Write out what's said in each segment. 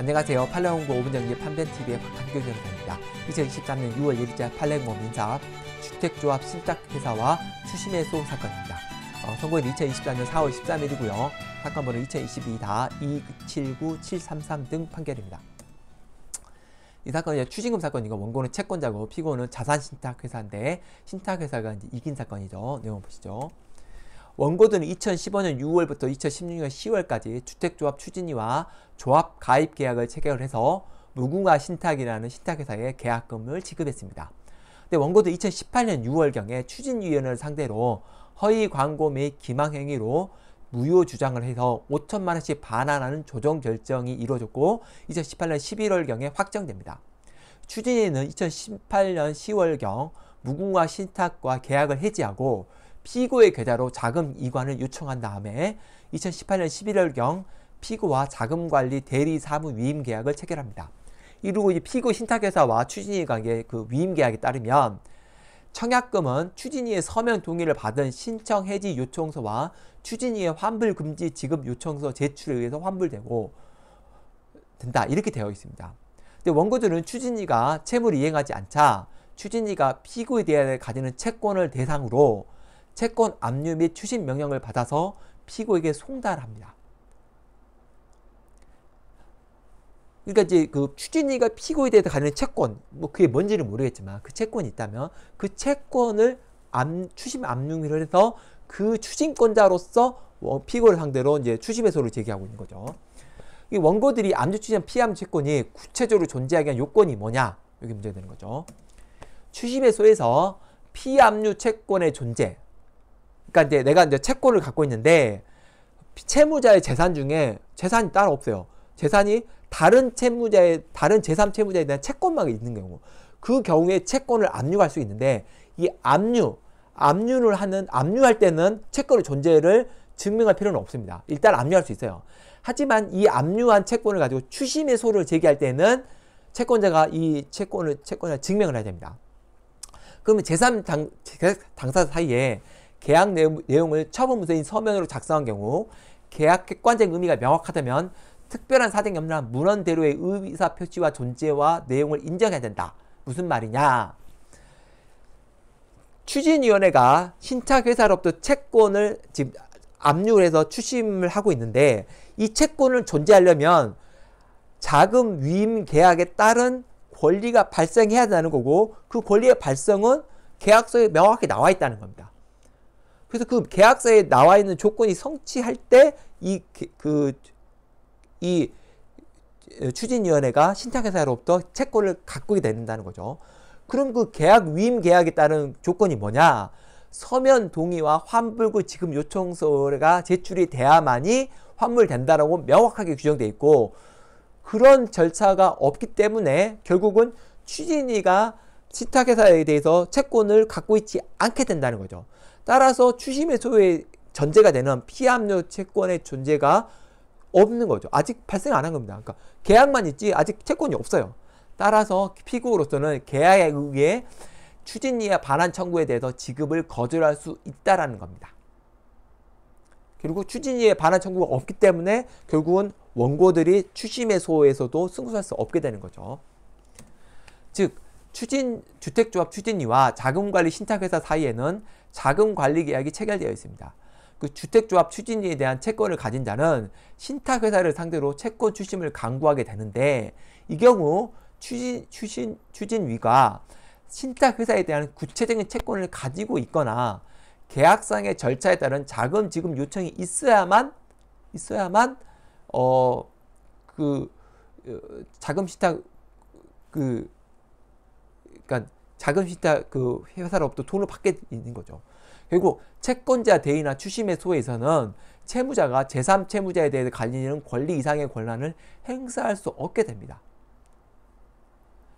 안녕하세요. 팔레옹고 5분 연기 판벤TV의 박한규 변호사입니다. 2023년 6월 1일자 팔레옹고 민사 주택조합 신탁회사와 추심해소 사건입니다. 어, 선고일 2024년 4월 13일이고요. 사건 번호 2022-279-733 등 판결입니다. 이 사건은 추징금 사건이고 원고는 채권자고 피고는 자산신탁회사인데 신탁회사가 이제 이긴 사건이죠. 내용 보시죠. 원고들은 2015년 6월부터 2016년 10월까지 주택조합 추진위와 조합 가입 계약을 체결 해서 무궁화 신탁이라는 신탁회사에 계약금을 지급했습니다. 근데 원고도 2018년 6월경에 추진위원회를 상대로 허위 광고 및 기망행위로 무효 주장을 해서 5천만 원씩 반환하는 조정 결정이 이루어졌고 2018년 11월경에 확정됩니다. 추진위는 2018년 10월경 무궁화 신탁과 계약을 해지하고 피고의 계좌로 자금 이관을 요청한 다음에 2018년 11월경 피고와 자금관리 대리 사무 위임 계약을 체결합니다. 이후 이 피고 신탁회사와 추진이 관계 그 위임 계약에 따르면 청약금은 추진이의 서면 동의를 받은 신청 해지 요청서와 추진이의 환불 금지 지급 요청서 제출에 의해서 환불되고 된다 이렇게 되어 있습니다. 근데 원고들은 추진이가 채무를 이행하지 않자 추진이가 피고에 대해 가지는 채권을 대상으로 채권 압류 및 추진 명령을 받아서 피고에게 송달합니다. 그러니까 이제 그 추진이가 피고에 대해 가는 채권, 뭐 그게 뭔지는 모르겠지만 그 채권이 있다면 그 채권을 암, 추심 압류를 해서 그 추진권자로서 피고를 상대로 이제 추심 해소를 제기하고 있는 거죠. 이 원고들이 암주 추진 피함 채권이 구체적으로 존재하게 한 요건이 뭐냐? 이게 문제가 되는 거죠. 추심 해소에서 피압류 채권의 존재, 그러니까 이제 내가 이제 채권을 갖고 있는데 채무자의 재산 중에 재산이 따로 없어요. 재산이 다른 채무자의 다른 제3 채무자에 대한 채권만 있는 경우 그 경우에 채권을 압류할 수 있는데 이 압류 압류를 하는 압류할 때는 채권의 존재를 증명할 필요는 없습니다. 일단 압류할 수 있어요. 하지만 이 압류한 채권을 가지고 추심의 소를 제기할 때는 채권자가 이 채권을 채권을 증명을 해야 됩니다. 그러면 제3 당, 당사 사이에 계약 내용을 처분 문서인 서면으로 작성한 경우 계약 객관적 의미가 명확하다면 특별한 사정 이 없는 문헌대로의 의사 표시와 존재와 내용을 인정해야 된다. 무슨 말이냐? 추진위원회가 신탁회사로부터 채권을 지금 압류를 해서 추심을 하고 있는데 이 채권을 존재하려면 자금 위임 계약에 따른 권리가 발생해야 되는 거고 그 권리의 발생은 계약서에 명확히 나와 있다는 겁니다. 그래서 그 계약서에 나와 있는 조건이 성취할 때 이 그이 그 추진위원회가 신탁회사로부터 채권을 가꾸게 된다는 거죠. 그럼 그 계약 위임 계약에 따른 조건이 뭐냐? 서면 동의와 환불구 지급 요청서가 제출이 돼야만이 환불된다라고 명확하게 규정돼 있고 그런 절차가 없기 때문에 결국은 추진위가 신탁회사에 대해서 채권을 갖고 있지 않게 된다는 거죠. 따라서 추심의소유의 전제가 되는 피압류 채권의 존재가 없는 거죠. 아직 발생 안 한 겁니다. 그러니까 계약만 있지 아직 채권이 없어요. 따라서 피고로서는 계약에 의해 추진이와 반환 청구에 대해서 지급을 거절할 수 있다라는 겁니다. 그리고 추진이의 반환 청구가 없기 때문에 결국은 원고들이 추심의 소에서도 승소할 수 없게 되는 거죠. 즉 추진 주택조합 추진위와 자금관리 신탁회사 사이에는 자금관리 계약이 체결되어 있습니다. 그 주택조합 추진위에 대한 채권을 가진 자는 신탁회사를 상대로 채권 추심을 강구하게 되는데 이 경우 추진, 추진, 추진위가 신탁회사에 대한 구체적인 채권을 가지고 있거나 계약상의 절차에 따른 자금 지급 요청이 있어야만 있어야만 어그 어, 자금 신탁 그 그러니까 작은 회사, 그 회사로부터 돈을 받게 되는 거죠. 그리고 채권자 대의나 추심의소에서는 채무자가 제3채무자에 대해 갈리는 권리 이상의 권한을 행사할 수 없게 됩니다.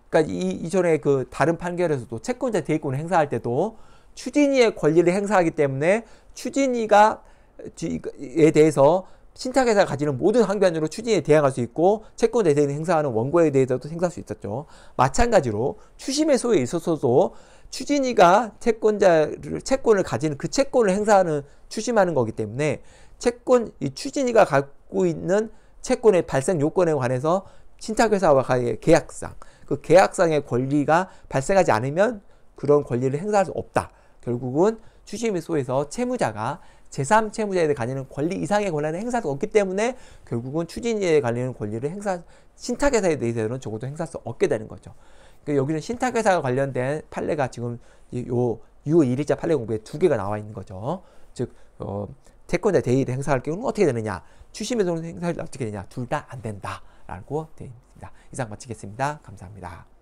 그러니까 이, 이전에 그 다른 판결에서도 채권자 대의권을 행사할 때도 추진이의 권리를 행사하기 때문에 추진이가에 대해서 신탁회사가 가지는 모든 항변으로 추진에 대항할 수 있고 채권 대세인 행사하는 원고에 대해서도 행사할 수 있었죠. 마찬가지로 추심의 소에 있어서도 추진이가 채권자를 채권을 가지는 그 채권을 행사하는 추심하는 거기 때문에 채권 이 추진이가 갖고 있는 채권의 발생 요건에 관해서 신탁회사와의 계약상 그 계약상의 권리가 발생하지 않으면 그런 권리를 행사할 수 없다. 결국은 추심의 소에서 채무자가 제3채무자에 관리는 권리 이상의 권한을 행사할 수 없기 때문에 결국은 추진위에 관련는 권리를 행사 신탁회사에 대해서는 적어도 행사할 수 없게 되는 거죠. 그러니까 여기는 신탁회사와 관련된 판례가 지금 요 6월 일자 판례 공부에 두 개가 나와 있는 거죠. 즉 어, 채권자 대의를 행사할 경우는 어떻게 되느냐 추심의 소 행사를 어떻게 되냐 둘 다 안 된다라고 되어 있습니다. 이상 마치겠습니다. 감사합니다.